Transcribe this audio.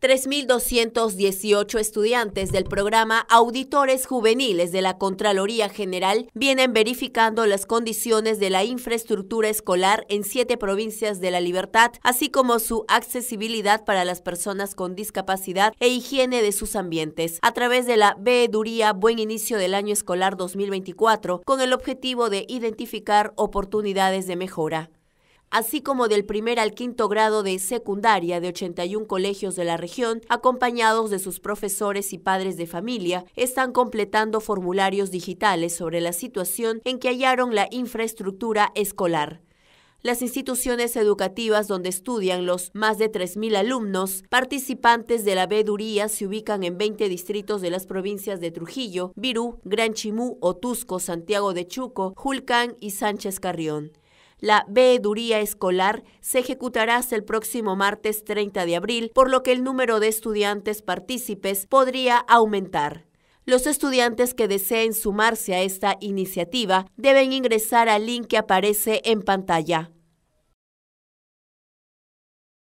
3.218 estudiantes del programa Auditores Juveniles de la Contraloría General vienen verificando las condiciones de la infraestructura escolar en siete provincias de la libertad, así como su accesibilidad para las personas con discapacidad e higiene de sus ambientes, a través de la Veeduría Buen Inicio del Año Escolar 2024, con el objetivo de identificar oportunidades de mejora así como del primer al quinto grado de secundaria de 81 colegios de la región, acompañados de sus profesores y padres de familia, están completando formularios digitales sobre la situación en que hallaron la infraestructura escolar. Las instituciones educativas donde estudian los más de 3.000 alumnos participantes de la veeduría se ubican en 20 distritos de las provincias de Trujillo, Virú, Gran Chimú, Otusco, Santiago de Chuco, Julcán y Sánchez Carrión. La veeduría escolar se ejecutará hasta el próximo martes 30 de abril, por lo que el número de estudiantes partícipes podría aumentar. Los estudiantes que deseen sumarse a esta iniciativa deben ingresar al link que aparece en pantalla.